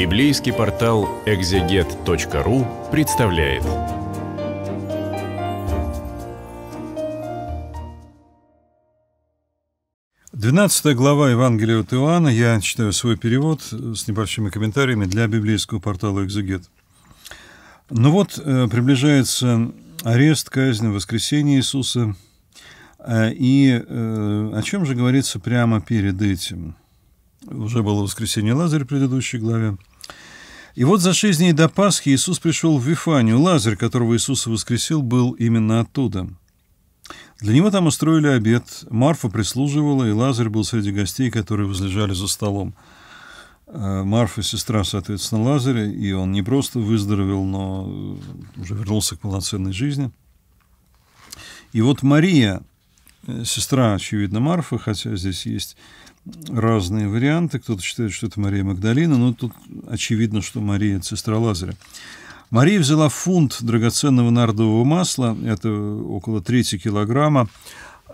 Библейский портал экзегет.ру представляет. Двенадцатая глава Евангелия от Иоанна. Я читаю свой перевод с небольшими комментариями для библейского портала «Экзегет». Ну вот, э, приближается арест, казнь, воскресение Иисуса. Э, и э, о чем же говорится прямо перед этим – уже было воскресенье Лазарь в предыдущей главе. И вот за шесть дней до Пасхи Иисус пришел в Вифанию. Лазарь, которого Иисус воскресил, был именно оттуда. Для него там устроили обед. Марфа прислуживала, и Лазарь был среди гостей, которые возлежали за столом. Э, Марфа – сестра, соответственно, Лазаря, и он не просто выздоровел, но уже вернулся к полноценной жизни. И вот Мария, э, сестра, очевидно, Марфа, хотя здесь есть разные варианты. Кто-то считает, что это Мария Магдалина, но тут очевидно, что Мария – это сестра Лазаря. Мария взяла фунт драгоценного нардового масла, это около трети килограмма,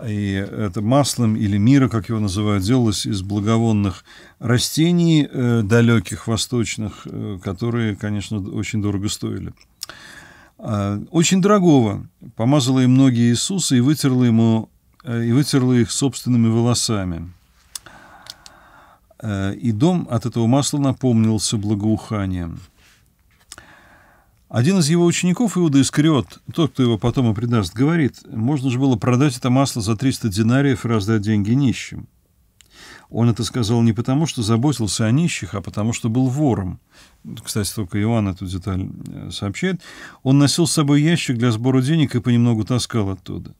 и это маслом или мира, как его называют, делалось из благовонных растений э, далеких, восточных, э, которые, конечно, очень дорого стоили. Э, очень дорогого. Помазала им ноги Иисуса и вытерла, ему, э, и вытерла их собственными волосами. Э, и дом от этого масла напомнился благоуханием. Один из его учеников, Иуда Искариот, тот, кто его потом и предаст, говорит, можно же было продать это масло за 300 динариев и раздать деньги нищим. Он это сказал не потому, что заботился о нищих, а потому, что был вором. Кстати, только Иоанн эту деталь э, сообщает. Он носил с собой ящик для сбора денег и понемногу таскал оттуда.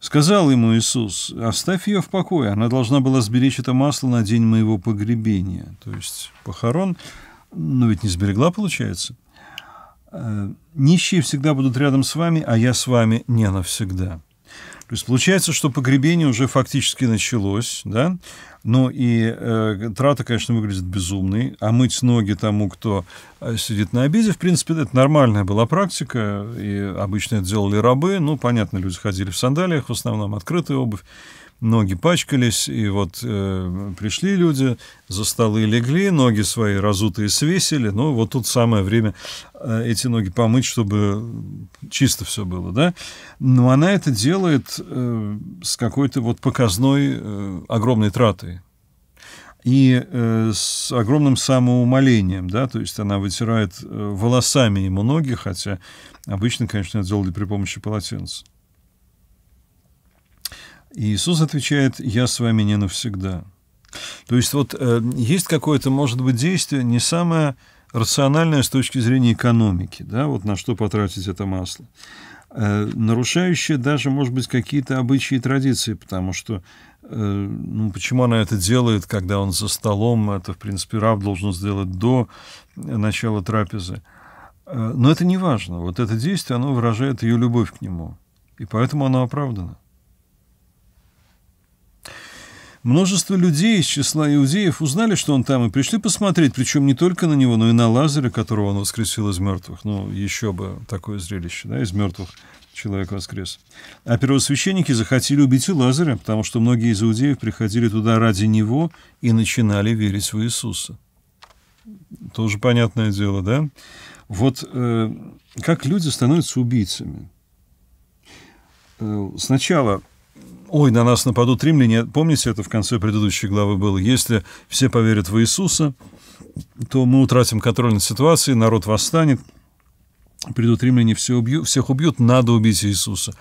Сказал ему Иисус, оставь ее в покое, она должна была сберечь это масло на день моего погребения, то есть похорон, но ведь не сберегла, получается. «Э, нищие всегда будут рядом с вами, а я с вами не навсегда. То есть получается, что погребение уже фактически началось, да? Ну и э, трата, конечно, выглядит безумной. А мыть ноги тому, кто э, сидит на обеде, в принципе, это нормальная была практика. И обычно это делали рабы. Ну, понятно, люди ходили в сандалиях, в основном открытая обувь ноги пачкались, и вот э, пришли люди, за столы легли, ноги свои разутые свесили, но ну, вот тут самое время э, эти ноги помыть, чтобы чисто все было, да. Но она это делает э, с какой-то вот показной э, огромной тратой и э, с огромным самоумолением, да, то есть она вытирает э, волосами ему ноги, хотя обычно, конечно, это делали при помощи полотенца. И Иисус отвечает, «Я с вами не навсегда». То есть вот э, есть какое-то, может быть, действие не самое рациональное с точки зрения экономики, да, вот на что потратить это масло, э, нарушающее даже, может быть, какие-то обычаи и традиции, потому что э, ну, почему она это делает, когда он за столом, это, в принципе, раб должен сделать до э, начала трапезы. Э, но это не важно. Вот это действие, оно выражает ее любовь к нему. И поэтому оно оправдано. Множество людей из числа иудеев узнали, что он там, и пришли посмотреть, причем не только на него, но и на Лазаря, которого он воскресил из мертвых. Ну, еще бы такое зрелище, да, из мертвых человек воскрес. А первосвященники захотели убить и Лазаря, потому что многие из иудеев приходили туда ради него и начинали верить в Иисуса. Тоже понятное дело, да? Вот э, как люди становятся убийцами. Э, сначала ой, на нас нападут римляне, помните, это в конце предыдущей главы было, если все поверят в Иисуса, то мы утратим контроль над ситуацией, народ восстанет, придут римляне, все убью, всех убьют, надо убить Иисуса.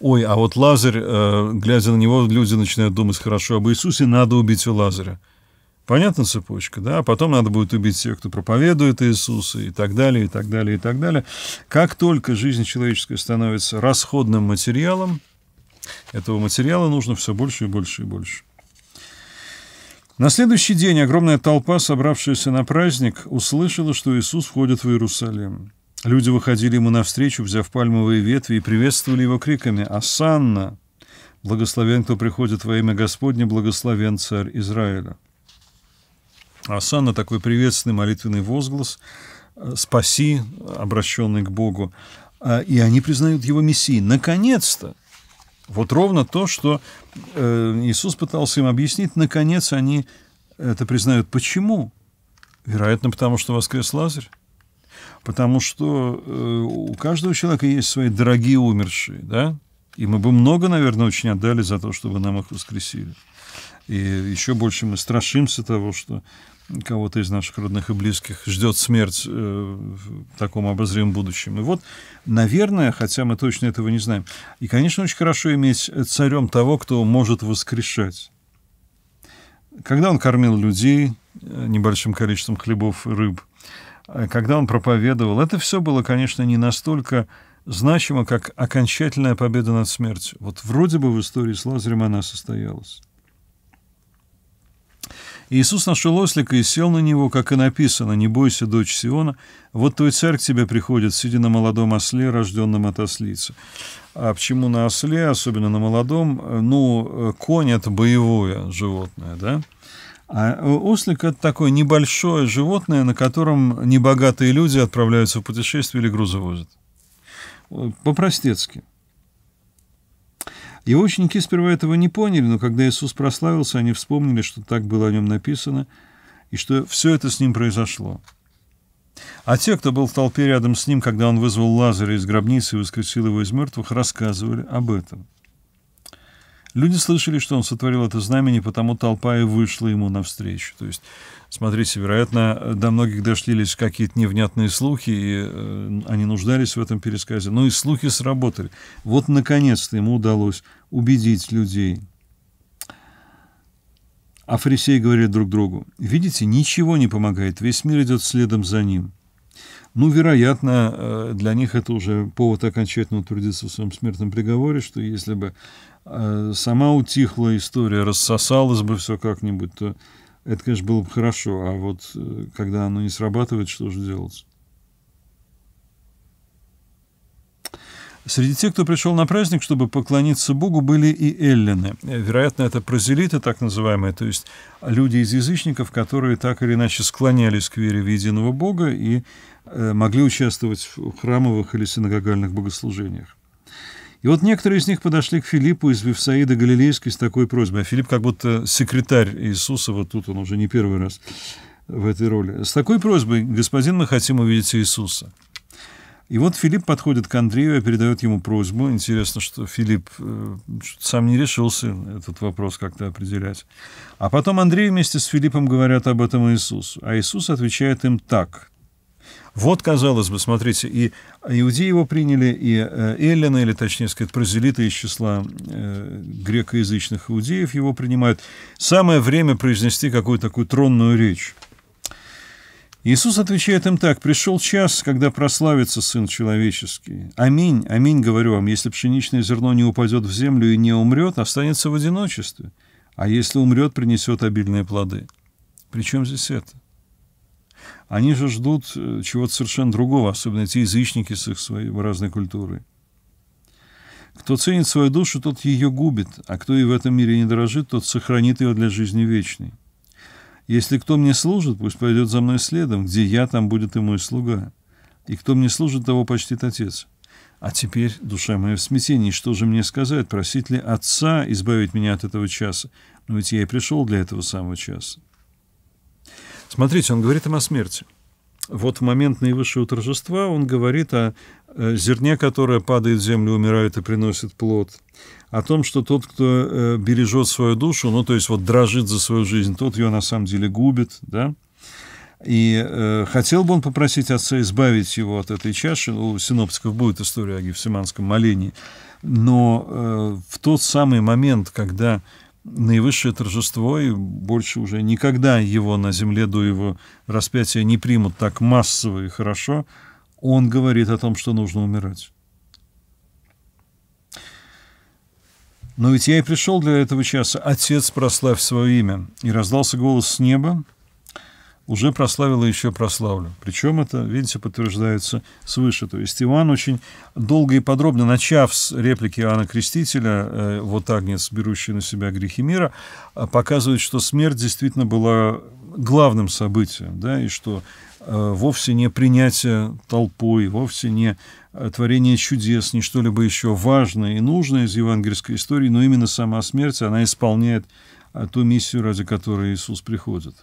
Ой, а вот Лазарь, э, глядя на него, люди начинают думать хорошо об Иисусе, надо убить и Лазаря. Понятна цепочка, да? А потом надо будет убить тех, кто проповедует Иисуса и так далее, и так далее, и так далее. Как только жизнь человеческая становится расходным материалом, этого материала нужно все больше и больше и больше. На следующий день огромная толпа, собравшаяся на праздник, услышала, что Иисус входит в Иерусалим. Люди выходили ему навстречу, взяв пальмовые ветви, и приветствовали его криками «Асанна!» «Благословен, кто приходит во имя Господне, благословен царь Израиля!» Асанна – такой приветственный молитвенный возглас э, «Спаси!», обращенный к Богу. А, и они признают его мессией. Наконец-то! Вот ровно то, что э, Иисус пытался им объяснить, наконец они это признают. Почему? Вероятно, потому что воскрес Лазарь. Потому что э, у каждого человека есть свои дорогие умершие, да? И мы бы много, наверное, очень отдали за то, чтобы нам их воскресили. И еще больше мы страшимся того, что кого-то из наших родных и близких ждет смерть э, в таком обозримом будущем. И вот, наверное, хотя мы точно этого не знаем, и, конечно, очень хорошо иметь царем того, кто может воскрешать. Когда он кормил людей э, небольшим количеством хлебов и рыб, а когда он проповедовал, это все было, конечно, не настолько значимо, как окончательная победа над смертью. Вот вроде бы в истории с Лазарем она состоялась. Иисус нашел ослика и сел на него, как и написано, «Не бойся, дочь Сиона, вот твой царь к тебе приходит, сидя на молодом осле, рожденном от ослицы». А почему на осле, особенно на молодом? Ну, конь — это боевое животное, да? А ослик — это такое небольшое животное, на котором небогатые люди отправляются в путешествие или грузовозят. По-простецки. Его ученики сперва этого не поняли, но когда Иисус прославился, они вспомнили, что так было о нем написано, и что все это с ним произошло. А те, кто был в толпе рядом с ним, когда он вызвал Лазаря из гробницы и воскресил его из мертвых, рассказывали об этом. Люди слышали, что он сотворил это знамение, потому толпа и вышла ему навстречу. То есть, смотрите, вероятно, до многих дошлились какие-то невнятные слухи, и э, они нуждались в этом пересказе. Но ну и слухи сработали. Вот, наконец-то, ему удалось убедить людей. А фарисеи говорят друг другу, «Видите, ничего не помогает, весь мир идет следом за ним». Ну, вероятно, э, для них это уже повод окончательно утвердиться в своем смертном приговоре, что если бы а, сама утихла история, рассосалась бы все как-нибудь, то это, конечно, было бы хорошо. А вот э, когда оно не срабатывает, что же делать? Среди тех, кто пришел на праздник, чтобы поклониться Богу, были и эллины. Э, вероятно, это прозелиты, так называемые, то есть люди из язычников, которые так или иначе склонялись к вере в единого Бога и э, могли участвовать в храмовых или синагогальных богослужениях. И вот некоторые из них подошли к Филиппу из Вифсаида Галилейской с такой просьбой. А Филипп как будто секретарь Иисуса, вот тут он уже не первый раз в этой роли. С такой просьбой, господин, мы хотим увидеть Иисуса. И вот Филипп подходит к Андрею и передает ему просьбу. Интересно, что Филипп э, сам не решился этот вопрос как-то определять. А потом Андрей вместе с Филиппом говорят об этом Иисусу. А Иисус отвечает им так. Вот, казалось бы, смотрите, и иудеи его приняли, и э, эллины, или, точнее сказать, прозелиты из числа э, грекоязычных иудеев его принимают. Самое время произнести какую-то такую тронную речь. Иисус отвечает им так, «Пришел час, когда прославится Сын Человеческий. Аминь, аминь, говорю вам, если пшеничное зерно не упадет в землю и не умрет, останется в одиночестве, а если умрет, принесет обильные плоды». Причем здесь это? Они же ждут э, чего-то совершенно другого, особенно те язычники с их своей разной культурой. Кто ценит свою душу, тот ее губит, а кто и в этом мире не дорожит, тот сохранит ее для жизни вечной. Если кто мне служит, пусть пойдет за мной следом, где я, там будет и мой слуга. И кто мне служит, того почтит отец. А теперь, душа моя в смятении, что же мне сказать? Просить ли отца избавить меня от этого часа? Но ведь я и пришел для этого самого часа. Смотрите, он говорит им о смерти. Вот в момент наивысшего торжества он говорит о э, зерне, которое падает в землю, умирает и приносит плод, о том, что тот, кто э, бережет свою душу, ну, то есть вот дрожит за свою жизнь, тот ее на самом деле губит, да, и э, хотел бы он попросить отца избавить его от этой чаши. Ну, у синоптиков будет история о гефсиманском молении. Но э, в тот самый момент, когда наивысшее торжество, и больше уже никогда его на земле до его распятия не примут так массово и хорошо, он говорит о том, что нужно умирать. Но ведь я и пришел для этого часа. Отец, прославь свое имя. И раздался голос с неба, уже прославила, еще прославлю. Причем это, видите, подтверждается свыше. То есть Иван очень долго и подробно, начав с реплики Иоанна Крестителя, э, вот агнец, берущий на себя грехи мира, э, показывает, что смерть действительно была главным событием, да, и что э, вовсе не принятие толпой, вовсе не э, творение чудес, не что-либо еще важное и нужное из евангельской истории, но именно сама смерть, она исполняет ту миссию, ради которой Иисус приходит.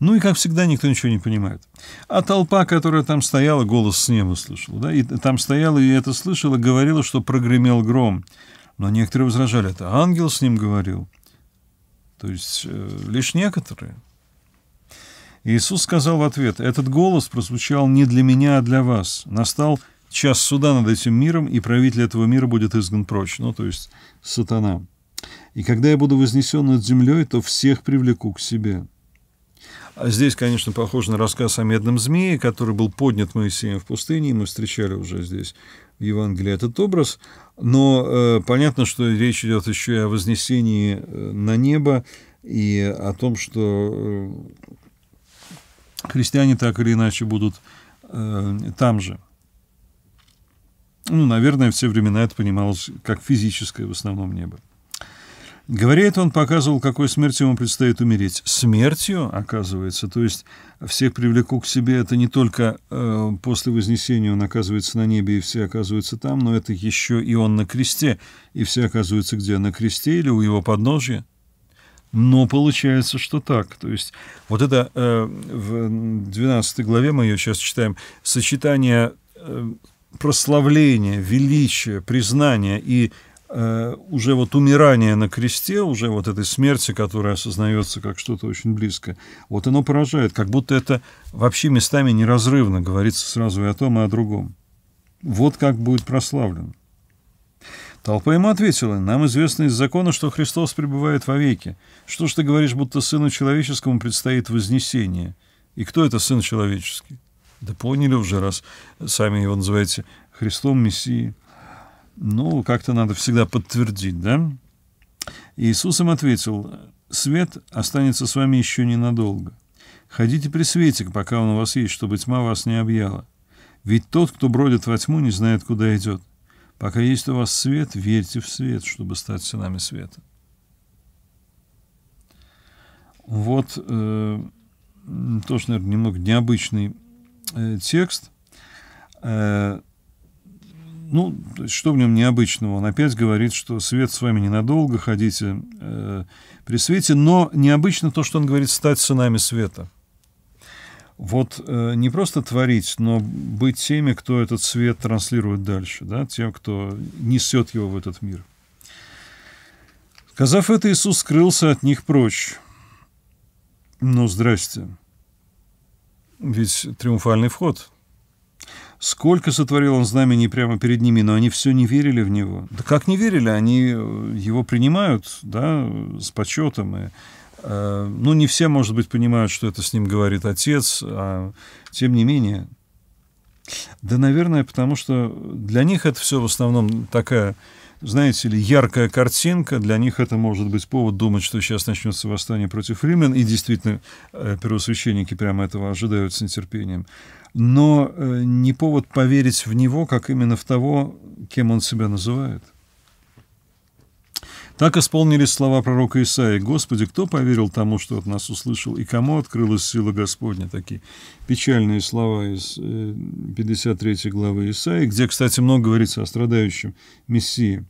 Ну и, как всегда, никто ничего не понимает. А толпа, которая там стояла, голос с неба слышала. Да? И там стояла и это слышала, говорила, что прогремел гром. Но некоторые возражали, это ангел с ним говорил. То есть э, лишь некоторые. Иисус сказал в ответ, этот голос прозвучал не для меня, а для вас. Настал час суда над этим миром, и правитель этого мира будет изгнан прочь. Ну, то есть сатана. И когда я буду вознесен над землей, то всех привлеку к себе. А здесь, конечно, похоже на рассказ о медном змее, который был поднят Моисеем в пустыне, и мы встречали уже здесь в Евангелии этот образ. Но э, понятно, что речь идет еще и о вознесении э, на небо, и о том, что э, христиане так или иначе будут э, там же. Ну, наверное, все времена это понималось как физическое в основном небо. Говорит он показывал, какой смертью ему предстоит умереть. Смертью, оказывается, то есть всех привлеку к себе, это не только э, после вознесения он оказывается на небе и все оказываются там, но это еще и он на кресте, и все оказываются где? На кресте или у его подножия? Но получается, что так. То есть вот это э, в 12 главе, мы ее сейчас читаем, сочетание э, прославления, величия, признания и Э, уже вот умирание на кресте, уже вот этой смерти, которая осознается как что-то очень близкое, вот оно поражает, как будто это вообще местами неразрывно говорится сразу и о том, и о другом. Вот как будет прославлен. Толпа ему ответила, нам известно из закона, что Христос пребывает вовеки. Что ж ты говоришь, будто Сыну Человеческому предстоит вознесение? И кто это Сын Человеческий? Да поняли уже, раз сами его называете Христом Мессией. Ну, как-то надо всегда подтвердить, да? Иисус им ответил, «Свет останется с вами еще ненадолго. Ходите при свете, пока он у вас есть, чтобы тьма вас не объяла. Ведь тот, кто бродит во тьму, не знает, куда идет. Пока есть у вас свет, верьте в свет, чтобы стать сынами света». Вот э, тоже, наверное, немного необычный э, текст. Э, ну, что в нем необычного? Он опять говорит, что свет с вами ненадолго, ходите э, при свете, но необычно то, что он говорит, стать сынами света. Вот э, не просто творить, но быть теми, кто этот свет транслирует дальше, да, тем, кто несет его в этот мир. Сказав это, Иисус скрылся от них прочь. Ну, здрасте. Ведь триумфальный вход – Сколько сотворил он знамений прямо перед ними, но они все не верили в него. Да как не верили, они э, его принимают, да, с почетом. И, э, ну, не все, может быть, понимают, что это с ним говорит отец, а тем не менее. Да, наверное, потому что для них это все в основном такая, знаете ли, яркая картинка. Для них это может быть повод думать, что сейчас начнется восстание против римлян. И действительно, э, первосвященники прямо этого ожидают с нетерпением но э, не повод поверить в него, как именно в того, кем он себя называет. Так исполнились слова пророка Исаии. «Господи, кто поверил тому, что от нас услышал, и кому открылась сила Господня?» Такие печальные слова из 53 э, главы Исаии, где, кстати, много говорится о страдающем Мессии.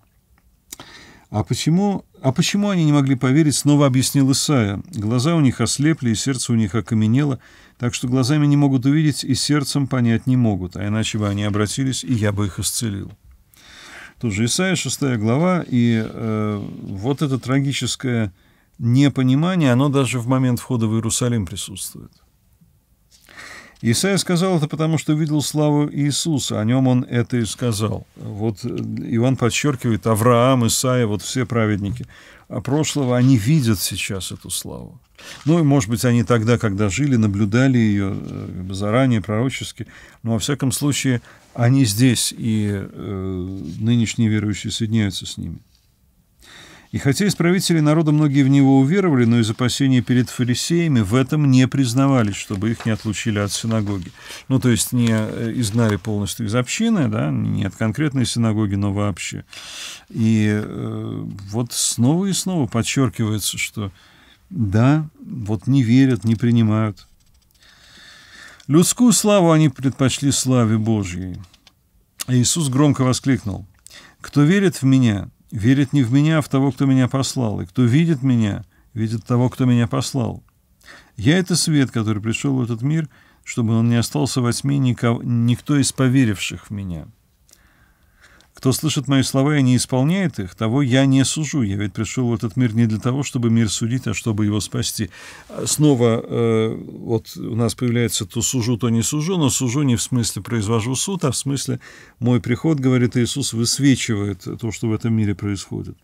А почему, а почему они не могли поверить, снова объяснил Исаия. Глаза у них ослепли, и сердце у них окаменело, так что глазами не могут увидеть и сердцем понять не могут, а иначе бы они обратились, и я бы их исцелил. Тут же Исаия, 6 глава, и э, вот это трагическое непонимание, оно даже в момент входа в Иерусалим присутствует. Исаия сказал это потому, что видел славу Иисуса, о нем он это и сказал. Вот э, Иван подчеркивает, Авраам, Исаия, вот все праведники а прошлого, они видят сейчас эту славу. Ну, и, может быть, они тогда, когда жили, наблюдали ее э, заранее, пророчески, но, во всяком случае, они здесь, и э, нынешние верующие соединяются с ними. И хотя исправители народа многие в него уверовали, но из опасения перед фарисеями в этом не признавались, чтобы их не отлучили от синагоги. Ну, то есть не э, изгнали полностью из общины, да, не от конкретной синагоги, но вообще. И э, вот снова и снова подчеркивается, что да, вот не верят, не принимают. Людскую славу они предпочли славе Божьей. Иисус громко воскликнул. «Кто верит в Меня, верит не в меня, а в того, кто меня послал, и кто видит меня, видит того, кто меня послал. Я — это свет, который пришел в этот мир, чтобы он не остался во тьме никого, никто из поверивших в меня». Кто слышит мои слова и не исполняет их, того я не сужу. Я ведь пришел в этот мир не для того, чтобы мир судить, а чтобы его спасти. А снова э, вот у нас появляется то сужу, то не сужу, но сужу не в смысле произвожу суд, а в смысле мой приход, говорит Иисус, высвечивает то, что в этом мире происходит.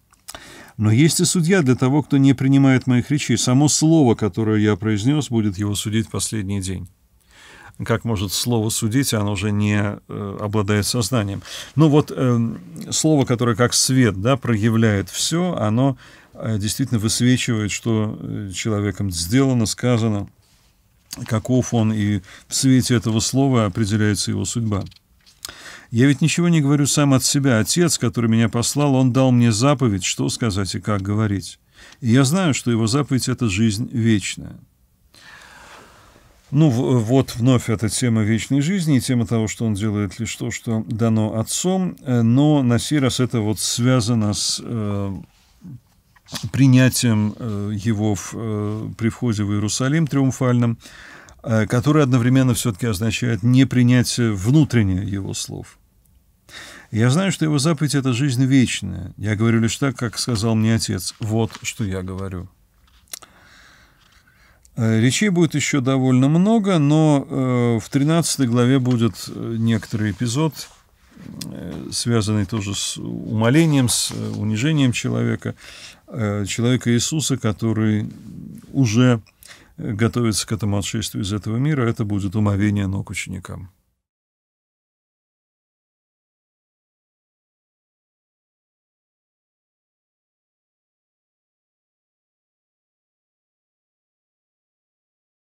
Но есть и судья для того, кто не принимает моих речей. Само слово, которое я произнес, будет его судить в последний день как может слово судить, оно уже не э, обладает сознанием. Но ну вот э, слово, которое как свет да, проявляет все, оно э, действительно высвечивает, что человеком сделано, сказано, каков он, и в свете этого слова определяется его судьба. Я ведь ничего не говорю сам от себя. Отец, который меня послал, он дал мне заповедь, что сказать и как говорить. И я знаю, что его заповедь — это жизнь вечная. Ну, вот вновь эта тема вечной жизни, тема того, что он делает лишь то, что дано отцом, э, но на сей раз это вот связано с э, принятием э, его в, э, при входе в Иерусалим триумфальным, э, который одновременно все-таки означает не принятие внутренне его слов. Я знаю, что его заповедь – это жизнь вечная. Я говорю лишь так, как сказал мне отец. Вот что я говорю. Э, речей будет еще довольно много, но э, в 13 главе будет э, некоторый эпизод, связанный тоже с умолением, с унижением человека, человека Иисуса, который уже готовится к этому отшествию из этого мира. Это будет умовение ног ученикам.